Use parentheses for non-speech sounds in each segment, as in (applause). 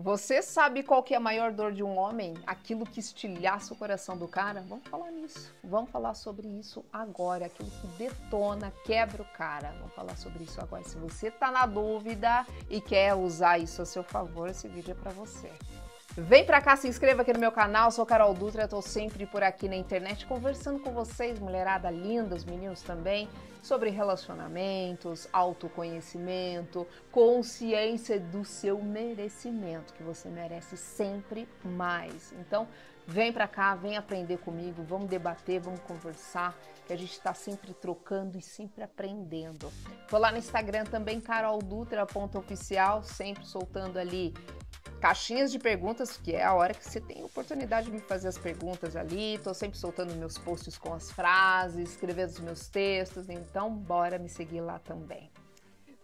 Você sabe qual que é a maior dor de um homem? Aquilo que estilhaça o coração do cara? Vamos falar nisso. Vamos falar sobre isso agora. Aquilo que detona, quebra o cara. Vamos falar sobre isso agora. Se você tá na dúvida e quer usar isso a seu favor, esse vídeo é para você. Vem pra cá, se inscreva aqui no meu canal, sou Carol Dutra, tô sempre por aqui na internet conversando com vocês, mulherada linda, os meninos também, sobre relacionamentos, autoconhecimento, consciência do seu merecimento, que você merece sempre mais. Então, vem pra cá, vem aprender comigo, vamos debater, vamos conversar, que a gente está sempre trocando e sempre aprendendo. Vou lá no Instagram também, caroldutra.oficial, sempre soltando ali caixinhas de perguntas, que é a hora que você tem oportunidade de me fazer as perguntas ali. Tô sempre soltando meus posts com as frases, escrevendo os meus textos, então bora me seguir lá também.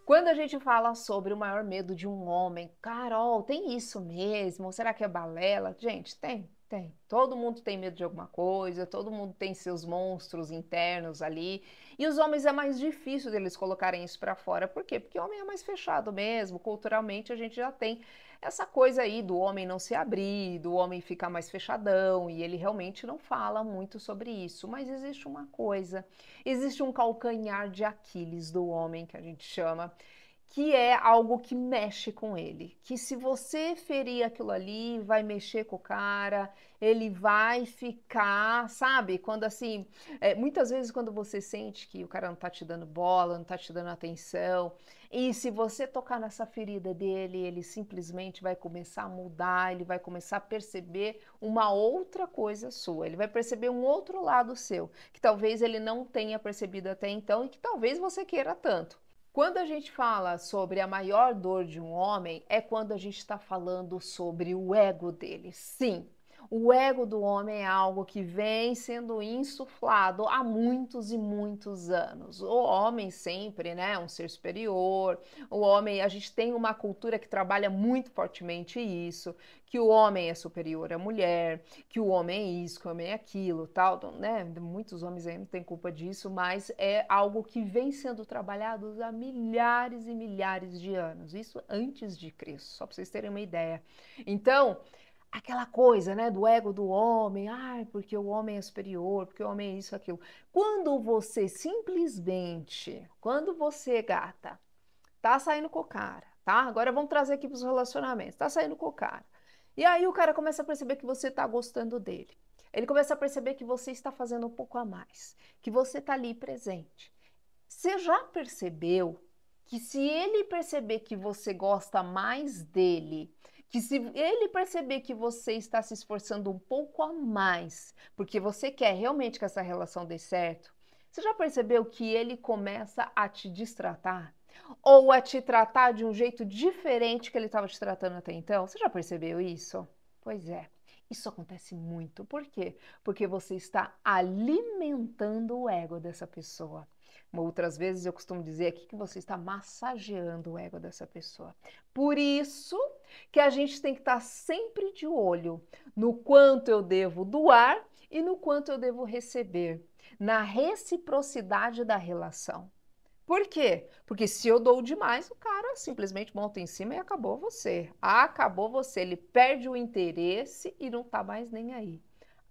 Quando a gente fala sobre o maior medo de um homem, Carol, tem isso mesmo? Será que é balela? Gente, tem. Tem. Todo mundo tem medo de alguma coisa, todo mundo tem seus monstros internos ali. E os homens é mais difícil deles colocarem isso para fora. Por quê? Porque o homem é mais fechado mesmo. Culturalmente a gente já tem essa coisa aí do homem não se abrir, do homem ficar mais fechadão, e ele realmente não fala muito sobre isso. Mas existe uma coisa, existe um calcanhar de Aquiles do homem que a gente chama que é algo que mexe com ele, que se você ferir aquilo ali, vai mexer com o cara, ele vai ficar, sabe? Quando assim, é, muitas vezes quando você sente que o cara não tá te dando bola, não tá te dando atenção, e se você tocar nessa ferida dele, ele simplesmente vai começar a mudar, ele vai começar a perceber uma outra coisa sua, ele vai perceber um outro lado seu, que talvez ele não tenha percebido até então e que talvez você queira tanto. Quando a gente fala sobre a maior dor de um homem, é quando a gente está falando sobre o ego dele. Sim, o ego do homem é algo que vem sendo insuflado há muitos e muitos anos. O homem sempre, né, é um ser superior. O homem, a gente tem uma cultura que trabalha muito fortemente isso, que o homem é superior à mulher, que o homem é isso, que o homem é aquilo, tal, né? Muitos homens ainda têm culpa disso, mas é algo que vem sendo trabalhado há milhares e milhares de anos. Isso antes de Cristo, só para vocês terem uma ideia. Então, aquela coisa, né, do ego do homem, ah, porque o homem é superior, porque o homem é isso, aquilo. Quando você simplesmente, quando você, gata, tá saindo com o cara, tá? Agora vamos trazer aqui pros os relacionamentos, tá saindo com o cara. E aí o cara começa a perceber que você tá gostando dele. Ele começa a perceber que você está fazendo um pouco a mais, que você tá ali presente. Você já percebeu que se ele perceber que você gosta mais dele, que se ele perceber que você está se esforçando um pouco a mais, porque você quer realmente que essa relação dê certo, você já percebeu que ele começa a te distratar? Ou a te tratar de um jeito diferente que ele estava te tratando até então? Você já percebeu isso? Pois é. Isso acontece muito. Por quê? Porque você está alimentando o ego dessa pessoa. Outras vezes eu costumo dizer aqui que você está massageando o ego dessa pessoa. Por isso que a gente tem que estar sempre de olho no quanto eu devo doar e no quanto eu devo receber, na reciprocidade da relação. Por quê? Porque se eu dou demais, o cara simplesmente monta em cima e acabou você. Acabou você, ele perde o interesse e não tá mais nem aí.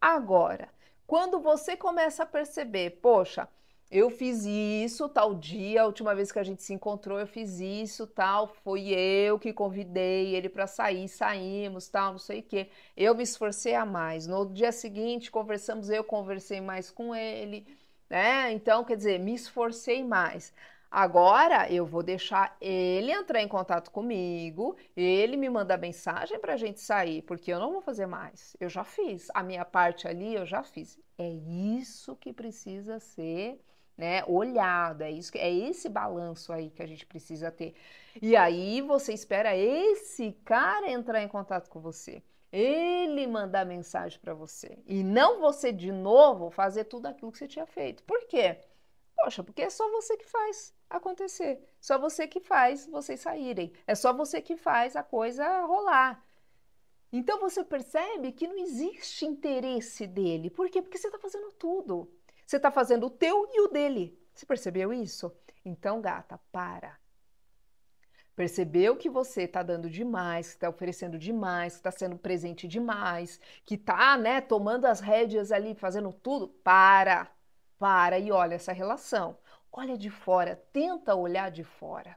Agora, quando você começa a perceber, poxa, eu fiz isso tal dia, a última vez que a gente se encontrou, eu fiz isso, tal, foi eu que convidei ele para sair, saímos, tal, não sei o que. Eu me esforcei a mais. No dia seguinte conversamos, eu conversei mais com ele, né? Então, quer dizer, me esforcei mais. Agora eu vou deixar ele entrar em contato comigo, ele me mandar mensagem para a gente sair, porque eu não vou fazer mais. Eu já fiz a minha parte ali, eu já fiz. É isso que precisa ser né? Olhado, é isso, é esse balanço aí que a gente precisa ter. E aí você espera esse cara entrar em contato com você, ele mandar mensagem para você e não você de novo fazer tudo aquilo que você tinha feito. Por quê? Poxa, porque é só você que faz acontecer, só você que faz vocês saírem, é só você que faz a coisa rolar. Então você percebe que não existe interesse dele. Por quê? Porque você está fazendo tudo. Você está fazendo o teu e o dele. Você percebeu isso? Então, gata, para. Percebeu que você está dando demais, que está oferecendo demais, que está sendo presente demais, que está, né, tomando as rédeas ali, fazendo tudo? Para, para e olha essa relação. Olha de fora, tenta olhar de fora.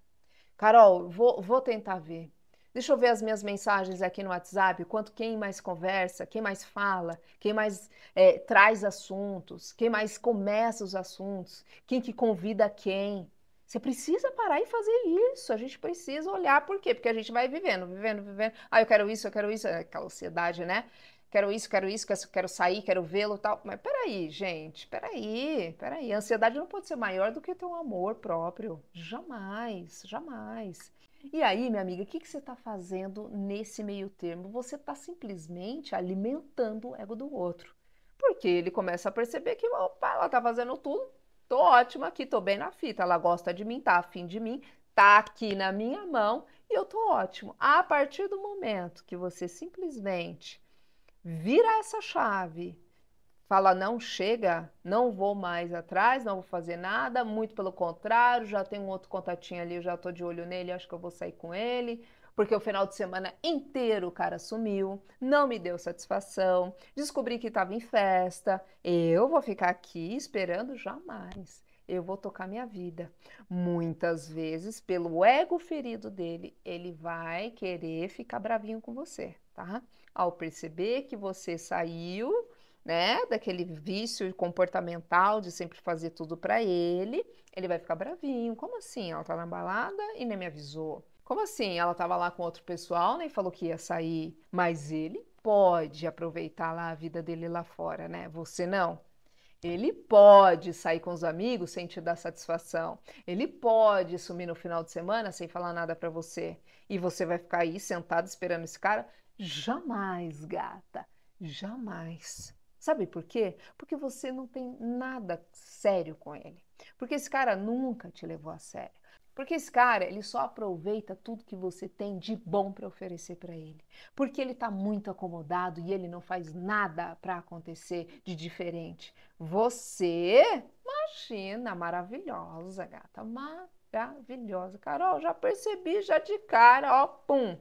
Carol, vou, vou tentar ver. Deixa eu ver as minhas mensagens aqui no WhatsApp, quanto quem mais conversa, quem mais fala, quem mais é, traz assuntos, quem mais começa os assuntos, quem que convida quem. Você precisa parar e fazer isso. A gente precisa olhar por quê? Porque a gente vai vivendo, vivendo, vivendo. Ah, eu quero isso, eu quero isso, é aquela ansiedade, né? Quero isso, quero isso, quero sair, quero vê-lo, tal. Mas peraí, gente, peraí, peraí. A ansiedade não pode ser maior do que o teu amor próprio. Jamais, jamais. E aí, minha amiga, o que, que você está fazendo nesse meio termo? Você está simplesmente alimentando o ego do outro. Porque ele começa a perceber que, opa, ela está fazendo tudo, tô ótima aqui, tô bem na fita, ela gosta de mim, tá afim de mim, tá aqui na minha mão e eu tô ótimo. A partir do momento que você simplesmente vira essa chave fala não chega, não vou mais atrás, não vou fazer nada, muito pelo contrário, já tenho um outro contatinho ali, já tô de olho nele, acho que eu vou sair com ele, porque o final de semana inteiro o cara sumiu, não me deu satisfação, descobri que estava em festa, eu vou ficar aqui esperando jamais. Eu vou tocar minha vida. Muitas vezes, pelo ego ferido dele, ele vai querer ficar bravinho com você, tá? Ao perceber que você saiu, né, daquele vício comportamental de sempre fazer tudo para ele, ele vai ficar bravinho. Como assim? Ela tá na balada e nem me avisou. Como assim? Ela tava lá com outro pessoal, nem falou que ia sair, mas ele pode aproveitar lá a vida dele lá fora, né? Você não. Ele pode sair com os amigos sem te dar satisfação. Ele pode sumir no final de semana sem falar nada para você. E você vai ficar aí sentado esperando esse cara? Jamais, gata. Jamais. Sabe por quê? Porque você não tem nada sério com ele. Porque esse cara nunca te levou a sério. Porque esse cara, ele só aproveita tudo que você tem de bom para oferecer para ele. Porque ele está muito acomodado e ele não faz nada para acontecer de diferente. Você, imagina, maravilhosa, gata, maravilhosa. Carol, já percebi já de cara, ó, pum.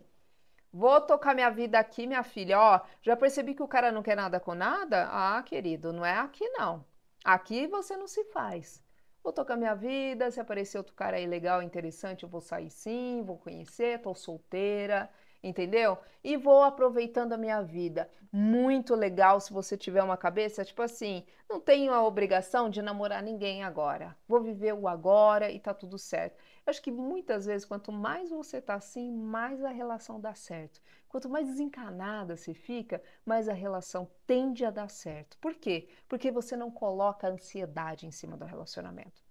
Vou tocar minha vida aqui, minha filha. Ó, já percebi que o cara não quer nada com nada? Ah, querido, não é aqui não. Aqui você não se faz. Vou tocar minha vida, se aparecer outro cara aí legal, interessante, eu vou sair sim, vou conhecer, tô solteira entendeu? E vou aproveitando a minha vida. Muito legal se você tiver uma cabeça tipo assim, não tenho a obrigação de namorar ninguém agora. Vou viver o agora e tá tudo certo. Eu acho que muitas vezes quanto mais você tá assim, mais a relação dá certo. Quanto mais desencanada você fica, mais a relação tende a dar certo. Por quê? Porque você não coloca ansiedade em cima do relacionamento.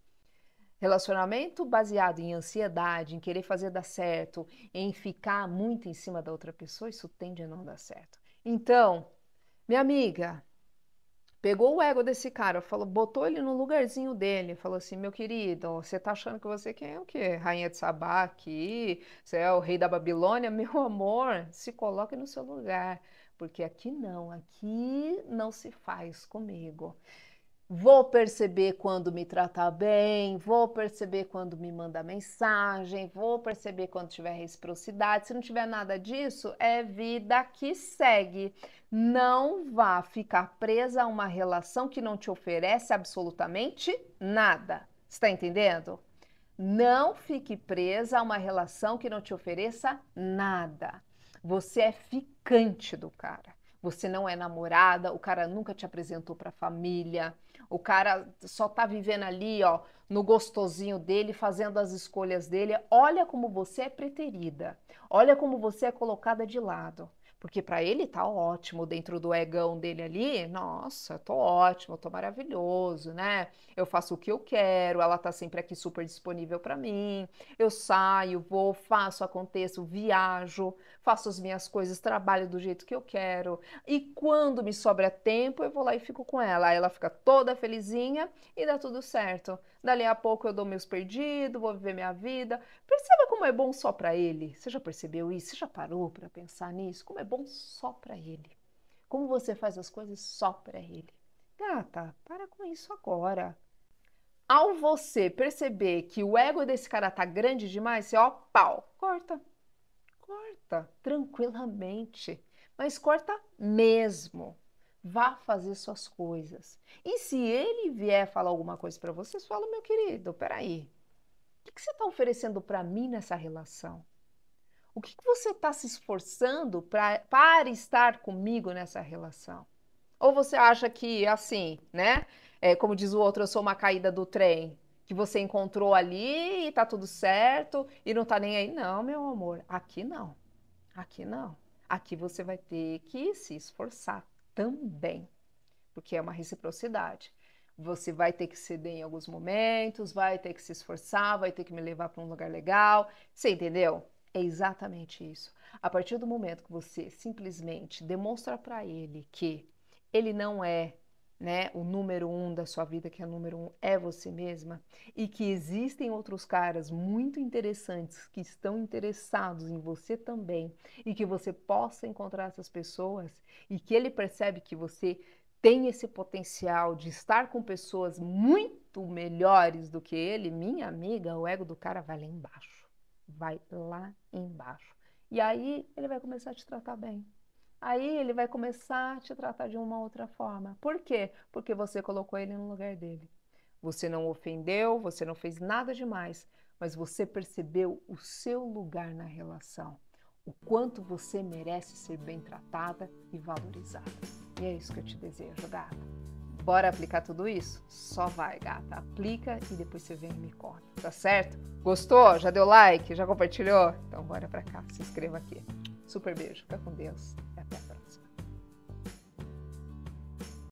Relacionamento baseado em ansiedade, em querer fazer dar certo, em ficar muito em cima da outra pessoa, isso tende a não dar certo. Então, minha amiga, pegou o ego desse cara, falou, botou ele no lugarzinho dele, falou assim: meu querido, você tá achando que você quem é o quê? Rainha de Sabá aqui, você é o rei da Babilônia, (laughs) meu amor, se coloque no seu lugar, porque aqui não, aqui não se faz comigo. Vou perceber quando me tratar bem, vou perceber quando me manda mensagem, vou perceber quando tiver reciprocidade. Se não tiver nada disso, é vida que segue. Não vá ficar presa a uma relação que não te oferece absolutamente nada. Está entendendo? Não fique presa a uma relação que não te ofereça nada. Você é ficante do cara. Você não é namorada, o cara nunca te apresentou para a família, o cara só tá vivendo ali, ó, no gostosinho dele, fazendo as escolhas dele. Olha como você é preterida. Olha como você é colocada de lado. Porque para ele tá ótimo dentro do egão dele ali. Nossa, tô ótimo, tô maravilhoso, né? Eu faço o que eu quero, ela tá sempre aqui super disponível para mim. Eu saio, vou, faço, aconteço, viajo, faço as minhas coisas, trabalho do jeito que eu quero. E quando me sobra tempo, eu vou lá e fico com ela. Aí ela fica toda felizinha e dá tudo certo. Dá dali a pouco eu dou meus perdidos, vou viver minha vida. Perceba como é bom só para ele. Você já percebeu isso? Você já parou para pensar nisso? Como é bom só para ele? Como você faz as coisas só para ele? Gata, para com isso agora. Ao você perceber que o ego desse cara tá grande demais, você ó, pau, corta. Corta tranquilamente, mas corta mesmo vá fazer suas coisas. E se ele vier falar alguma coisa para você, fala, meu querido, peraí, o que você está oferecendo para mim nessa relação? O que você está se esforçando pra, para estar comigo nessa relação? Ou você acha que, assim, né? É, como diz o outro, eu sou uma caída do trem que você encontrou ali e tá tudo certo e não tá nem aí. Não, meu amor, aqui não. Aqui não. Aqui você vai ter que se esforçar também, porque é uma reciprocidade. Você vai ter que ceder em alguns momentos, vai ter que se esforçar, vai ter que me levar para um lugar legal. Você entendeu? É exatamente isso. A partir do momento que você simplesmente demonstra para ele que ele não é né, o número um da sua vida, que é o número um, é você mesma, e que existem outros caras muito interessantes que estão interessados em você também, e que você possa encontrar essas pessoas, e que ele percebe que você tem esse potencial de estar com pessoas muito melhores do que ele, minha amiga, o ego do cara vai lá embaixo. Vai lá embaixo. E aí ele vai começar a te tratar bem. Aí ele vai começar a te tratar de uma outra forma. Por quê? Porque você colocou ele no lugar dele. Você não ofendeu, você não fez nada demais, mas você percebeu o seu lugar na relação, o quanto você merece ser bem tratada e valorizada. E é isso que eu te desejo, gata. Bora aplicar tudo isso? Só vai, gata. Aplica e depois você vem e me conta, tá certo? Gostou? Já deu like? Já compartilhou? Então bora pra cá, se inscreva aqui. Super beijo, fica com Deus e até a próxima.